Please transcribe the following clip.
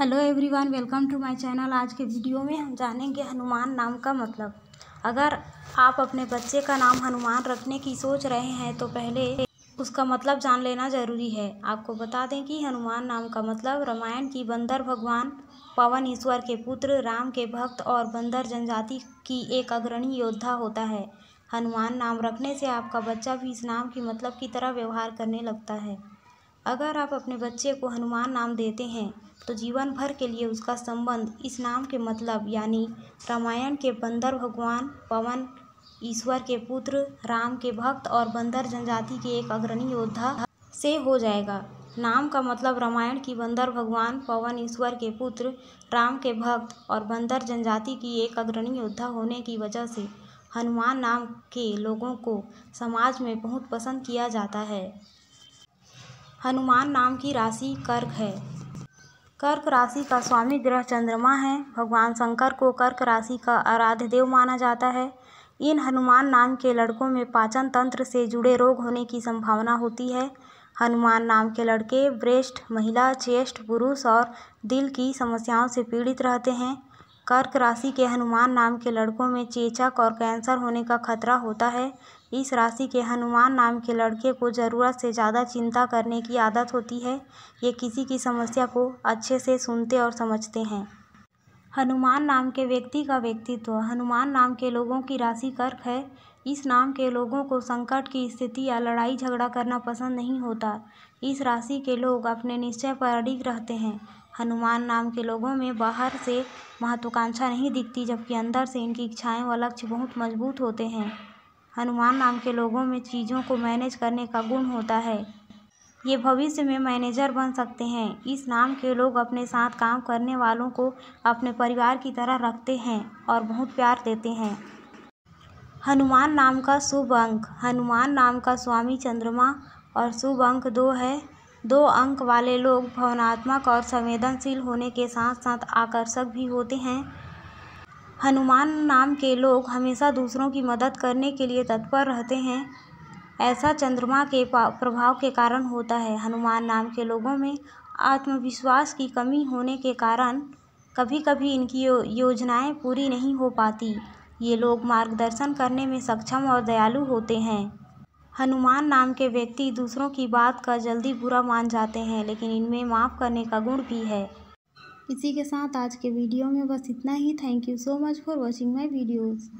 hello everyone welcome to my channel आज के video में हम जानेंगे हनुमान नाम का मतलब अगर आप अपने बच्चे का नाम हनुमान रखने की सोच रहे हैं तो पहले उसका मतलब जान लेना ज़रूरी है आपको बता दें कि हनुमान नाम का मतलब रामायण की बंदर भगवान पवन ईश्वर के पुत्र राम के भक्त और बंदर जनजाति की एक अग्रणी योद्धा होता है हनुमान नाम रखने से आपका बच्चा भी इस नाम की मतलब की तरह व्यवहार करने लगता है अगर आप अपने बच्चे को हनुमान नाम देते हैं तो जीवन भर के लिए उसका संबंध इस नाम के मतलब यानी रामायण के बंदर भगवान पवन ईश्वर के पुत्र राम के भक्त और बंदर जनजाति के एक अग्रणी योद्धा से हो जाएगा नाम का मतलब रामायण की बंदर भगवान पवन ईश्वर के पुत्र राम के भक्त और बंदर जनजाति की एक अग्रणी योद्धा होने की वजह से हनुमान नाम के लोगों को समाज में बहुत पसंद किया जाता है हनुमान नाम की राशि कर्क है कर्क राशि का स्वामी ग्रह चंद्रमा है भगवान शंकर को कर्क राशि का आराध्य देव माना जाता है इन हनुमान नाम के लड़कों में पाचन तंत्र से जुड़े रोग होने की संभावना होती है हनुमान नाम के लड़के ब्रेष्ठ महिला चेष्ट पुरुष और दिल की समस्याओं से पीड़ित रहते हैं कर्क राशि के हनुमान नाम के लड़कों में चेचक और कैंसर होने का खतरा होता है इस राशि के हनुमान नाम के लड़के को ज़रूरत से ज़्यादा चिंता करने की आदत होती है ये किसी की समस्या को अच्छे से सुनते और समझते हैं हनुमान नाम के व्यक्ति का व्यक्तित्व हनुमान नाम के लोगों की राशि कर्क है इस नाम के लोगों को संकट की स्थिति या लड़ाई झगड़ा करना पसंद नहीं होता इस राशि के लोग अपने निश्चय पर अडिग रहते हैं हनुमान नाम के लोगों में बाहर से महत्वाकांक्षा नहीं दिखती जबकि अंदर से इनकी इच्छाएं व लक्ष्य बहुत मजबूत होते हैं हनुमान नाम के लोगों में चीज़ों को मैनेज करने का गुण होता है ये भविष्य में मैनेजर बन सकते हैं इस नाम के लोग अपने साथ काम करने वालों को अपने परिवार की तरह रखते हैं और बहुत प्यार देते हैं हनुमान नाम का शुभ अंक हनुमान नाम का स्वामी चंद्रमा और शुभ अंक दो है दो अंक वाले लोग भावनात्मक और संवेदनशील होने के साथ साथ आकर्षक भी होते हैं हनुमान नाम के लोग हमेशा दूसरों की मदद करने के लिए तत्पर रहते हैं ऐसा चंद्रमा के प्रभाव के कारण होता है हनुमान नाम के लोगों में आत्मविश्वास की कमी होने के कारण कभी कभी इनकी यो योजनाएँ पूरी नहीं हो पाती ये लोग मार्गदर्शन करने में सक्षम और दयालु होते हैं हनुमान नाम के व्यक्ति दूसरों की बात का जल्दी बुरा मान जाते हैं लेकिन इनमें माफ़ करने का गुण भी है इसी के साथ आज के वीडियो में बस इतना ही thank you so much for watching my videos